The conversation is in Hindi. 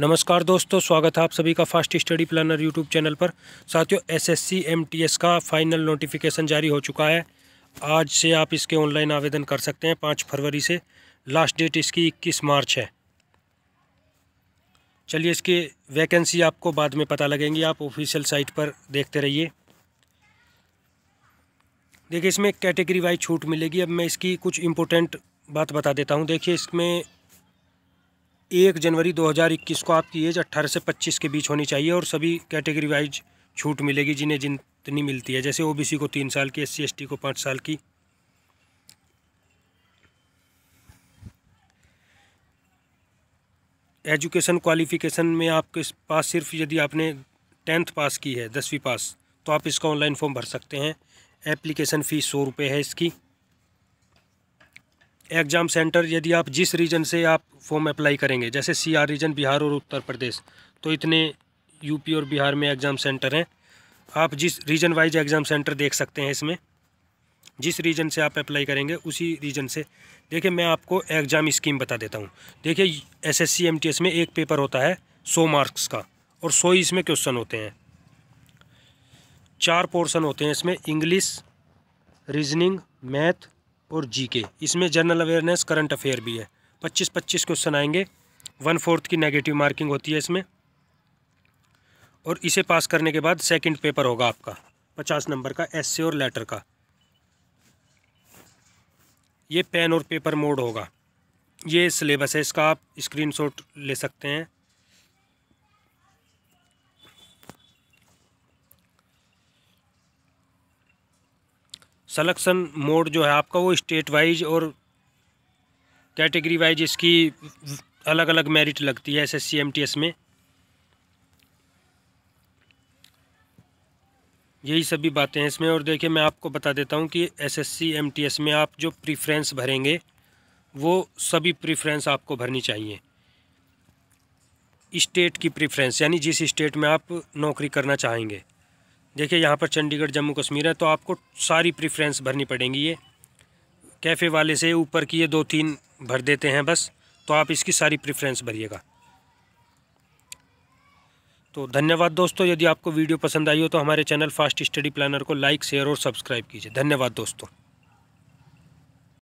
नमस्कार दोस्तों स्वागत है आप सभी का fast study planner YouTube channel पर साथियों एसएससी एमटीएस का फाइनल नोटिफिकेशन जारी हो चुका है आज से आप इसके ऑनलाइन आवेदन कर सकते हैं पाँच फरवरी से लास्ट डेट इसकी इक्कीस मार्च है चलिए इसकी वैकेंसी आपको बाद में पता लगेंगी आप ऑफिशियल साइट पर देखते रहिए देखिए इसमें कैटेगरी वाइज छूट मिलेगी अब मैं इसकी कुछ इम्पोर्टेंट बात बता देता हूँ देखिए इसमें एक जनवरी 2021 को आपकी एज 18 से 25 के बीच होनी चाहिए और सभी कैटेगरी वाइज छूट मिलेगी जिन्हें जितनी मिलती है जैसे ओबीसी को तीन साल की एस सी को पाँच साल की एजुकेशन क्वालिफ़िकेशन में आपके पास सिर्फ यदि आपने टेंथ पास की है दसवीं पास तो आप इसका ऑनलाइन फॉर्म भर सकते हैं एप्लीकेशन फ़ीस सौ रुपये है इसकी एग्ज़ाम सेंटर यदि आप जिस रीजन से आप फॉर्म अप्लाई करेंगे जैसे सी आर रीजन बिहार और उत्तर प्रदेश तो इतने यूपी और बिहार में एग्ज़ाम सेंटर हैं आप जिस रीजन वाइज एग्ज़ाम सेंटर देख सकते हैं इसमें जिस रीजन से आप अप्लाई करेंगे उसी रीजन से देखिए मैं आपको एग्ज़ाम स्कीम बता देता हूँ देखिए एस एस में एक पेपर होता है सौ मार्क्स का और सौ ही इसमें क्वेश्चन होते हैं चार पोर्सन होते हैं इसमें इंग्लिस रीजनिंग मैथ और जी के इसमें जनरल अवेयरनेस करंट अफेयर भी है पच्चीस पच्चीस क्वेश्चन आएंगे वन फोर्थ की नेगेटिव मार्किंग होती है इसमें और इसे पास करने के बाद सेकंड पेपर होगा आपका पचास नंबर का एस और लेटर का ये पेन और पेपर मोड होगा ये सिलेबस है इसका आप स्क्रीन ले सकते हैं सलेक्शन मोड जो है आपका वो स्टेट वाइज और कैटेगरी वाइज इसकी अलग अलग मेरिट लगती है S S C M T S में यही सभी बातें हैं इसमें और देखिए मैं आपको बता देता हूँ कि S S C M T S में आप जो प्रीफ्रेंस भरेंगे वो सभी प्रीफ्रेंस आपको भरनी चाहिए स्टेट की प्रीफ्रेंस यानी जिस स्टेट में आप नौकरी करना चाहेंगे देखिए यहाँ पर चंडीगढ़ जम्मू कश्मीर है तो आपको सारी प्रेफरेंस भरनी पड़ेंगी ये कैफ़े वाले से ऊपर की ये दो तीन भर देते हैं बस तो आप इसकी सारी प्रेफरेंस भरिएगा तो धन्यवाद दोस्तों यदि आपको वीडियो पसंद आई हो तो हमारे चैनल फास्ट स्टडी प्लानर को लाइक शेयर और सब्सक्राइब कीजिए धन्यवाद दोस्तों